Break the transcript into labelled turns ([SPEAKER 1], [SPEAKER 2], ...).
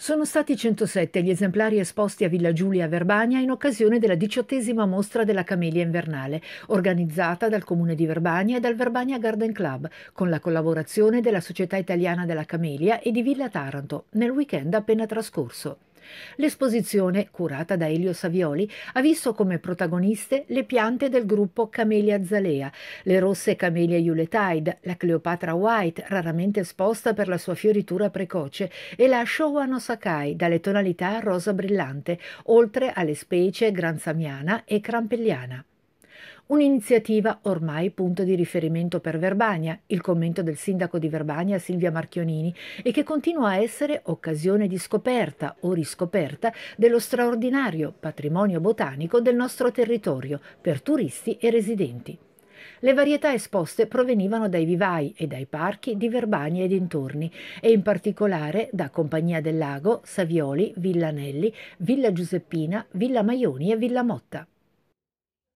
[SPEAKER 1] Sono stati 107 gli esemplari esposti a Villa Giulia a Verbania in occasione della diciottesima mostra della Camelia invernale, organizzata dal Comune di Verbania e dal Verbania Garden Club, con la collaborazione della Società Italiana della Camelia e di Villa Taranto, nel weekend appena trascorso. L'esposizione, curata da Elio Savioli, ha visto come protagoniste le piante del gruppo Camelia Zalea, le rosse Camelia iuletaide, la Cleopatra White, raramente esposta per la sua fioritura precoce, e la Showa Sakai, dalle tonalità rosa brillante, oltre alle specie granzamiana e crampelliana. Un'iniziativa ormai punto di riferimento per Verbania, il commento del sindaco di Verbania Silvia Marchionini, e che continua a essere occasione di scoperta o riscoperta dello straordinario patrimonio botanico del nostro territorio per turisti e residenti. Le varietà esposte provenivano dai vivai e dai parchi di Verbania e dintorni e in particolare da Compagnia del Lago, Savioli, Villanelli, Villa Giuseppina, Villa Maioni e Villa Motta.